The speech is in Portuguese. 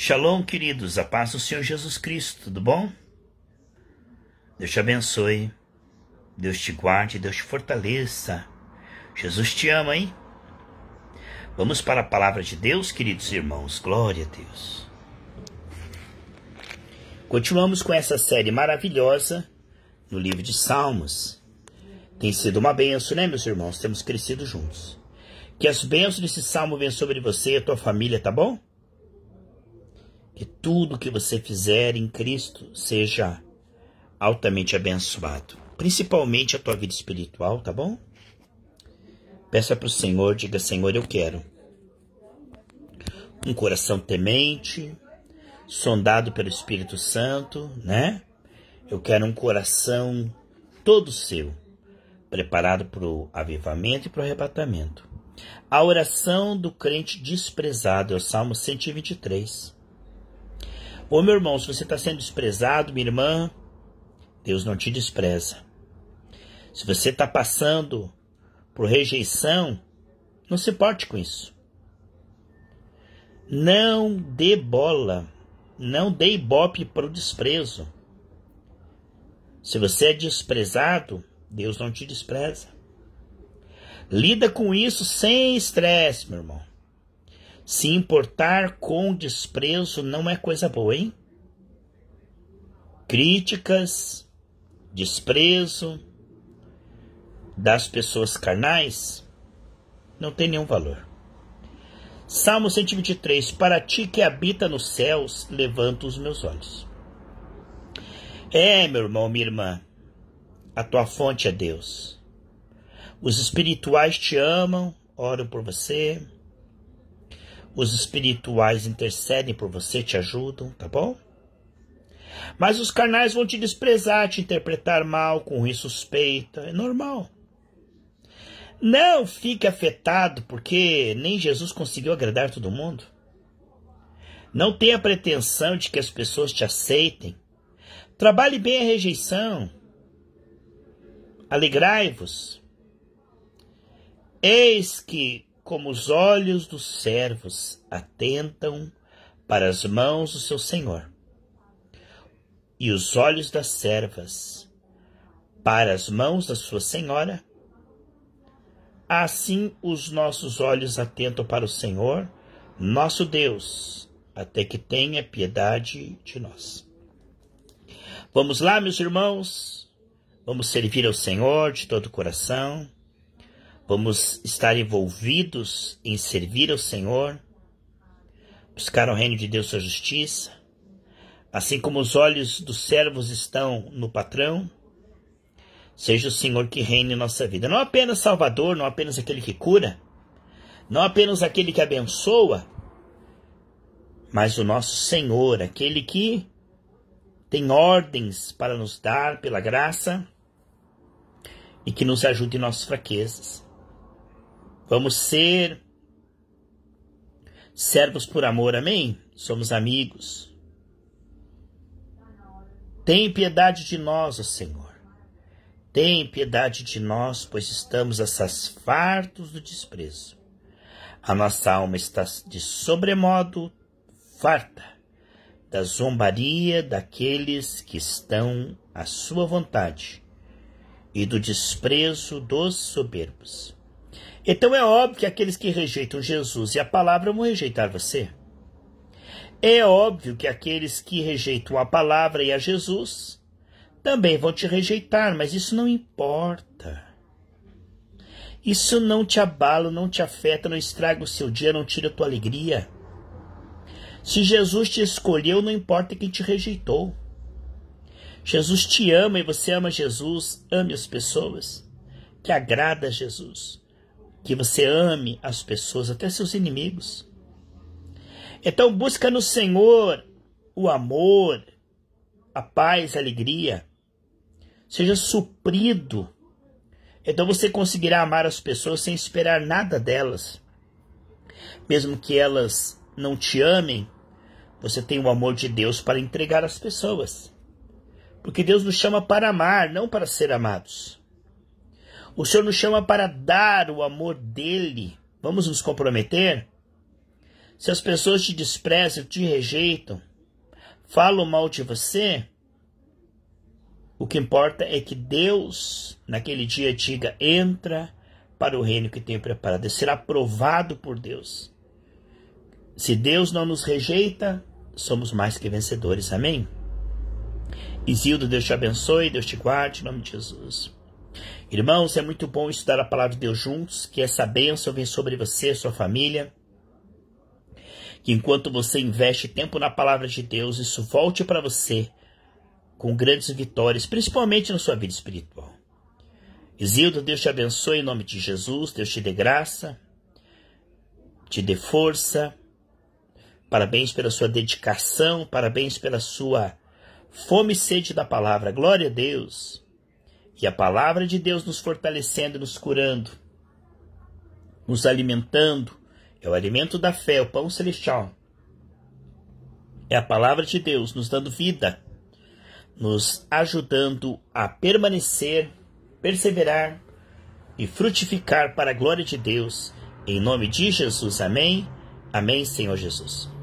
Shalom, queridos, a paz do Senhor Jesus Cristo, tudo bom? Deus te abençoe, Deus te guarde, Deus te fortaleça. Jesus te ama, hein? Vamos para a palavra de Deus, queridos irmãos, glória a Deus. Continuamos com essa série maravilhosa no livro de Salmos. Tem sido uma benção, né, meus irmãos? Temos crescido juntos. Que as bênçãos desse salmo venham sobre você e a tua família, tá bom? Que tudo que você fizer em Cristo seja altamente abençoado, principalmente a tua vida espiritual, tá bom? Peça para o Senhor, diga: Senhor, eu quero um coração temente, sondado pelo Espírito Santo, né? Eu quero um coração todo seu, preparado para o avivamento e para o arrebatamento. A oração do crente desprezado é o Salmo 123. Ô meu irmão, se você está sendo desprezado, minha irmã, Deus não te despreza. Se você está passando por rejeição, não se porte com isso. Não dê bola, não dê ibope para o desprezo. Se você é desprezado, Deus não te despreza. Lida com isso sem estresse, meu irmão. Se importar com desprezo não é coisa boa, hein? Críticas, desprezo das pessoas carnais não tem nenhum valor. Salmo 123: Para ti que habita nos céus, levanto os meus olhos. É, meu irmão, minha irmã, a tua fonte é Deus. Os espirituais te amam, oram por você. Os espirituais intercedem por você, te ajudam, tá bom? Mas os carnais vão te desprezar, te interpretar mal, com ruim suspeita, é normal. Não fique afetado, porque nem Jesus conseguiu agradar todo mundo. Não tenha pretensão de que as pessoas te aceitem. Trabalhe bem a rejeição. Alegrai-vos. Eis que como os olhos dos servos atentam para as mãos do seu senhor, e os olhos das servas para as mãos da sua senhora, assim os nossos olhos atentam para o Senhor, nosso Deus, até que tenha piedade de nós. Vamos lá, meus irmãos, vamos servir ao Senhor de todo o coração Vamos estar envolvidos em servir ao Senhor, buscar o reino de Deus, sua justiça, assim como os olhos dos servos estão no patrão, seja o Senhor que reine em nossa vida. Não apenas Salvador, não apenas aquele que cura, não apenas aquele que abençoa, mas o nosso Senhor, aquele que tem ordens para nos dar pela graça e que nos ajude em nossas fraquezas. Vamos ser servos por amor, amém? Somos amigos. Tem piedade de nós, ó Senhor. Tem piedade de nós, pois estamos assaz fartos do desprezo. A nossa alma está de sobremodo farta da zombaria daqueles que estão à sua vontade e do desprezo dos soberbos. Então é óbvio que aqueles que rejeitam Jesus e a palavra vão rejeitar você. É óbvio que aqueles que rejeitam a palavra e a Jesus também vão te rejeitar, mas isso não importa. Isso não te abala, não te afeta, não estraga o seu dia, não tira a tua alegria. Se Jesus te escolheu, não importa quem te rejeitou. Jesus te ama e você ama Jesus, ame as pessoas que agrada a Jesus que você ame as pessoas, até seus inimigos. Então busca no Senhor o amor, a paz, a alegria. Seja suprido. Então você conseguirá amar as pessoas sem esperar nada delas. Mesmo que elas não te amem, você tem o amor de Deus para entregar as pessoas. Porque Deus nos chama para amar, não para ser amados. O Senhor nos chama para dar o amor dele. Vamos nos comprometer? Se as pessoas te desprezam, te rejeitam, falam mal de você, o que importa é que Deus, naquele dia, diga: entra para o reino que tenho preparado. Será aprovado por Deus. Se Deus não nos rejeita, somos mais que vencedores. Amém? Isildo, Deus te abençoe, Deus te guarde, em nome de Jesus. Irmãos, é muito bom estudar a palavra de Deus juntos, que essa bênção venha sobre você, sua família. Que enquanto você investe tempo na palavra de Deus, isso volte para você com grandes vitórias, principalmente na sua vida espiritual. Isildo, Deus te abençoe em nome de Jesus, Deus te dê graça, te dê força. Parabéns pela sua dedicação, parabéns pela sua fome e sede da palavra. Glória a Deus. E a palavra de Deus nos fortalecendo, nos curando, nos alimentando, é o alimento da fé, é o pão celestial. É a palavra de Deus nos dando vida, nos ajudando a permanecer, perseverar e frutificar para a glória de Deus. Em nome de Jesus, amém. Amém, Senhor Jesus.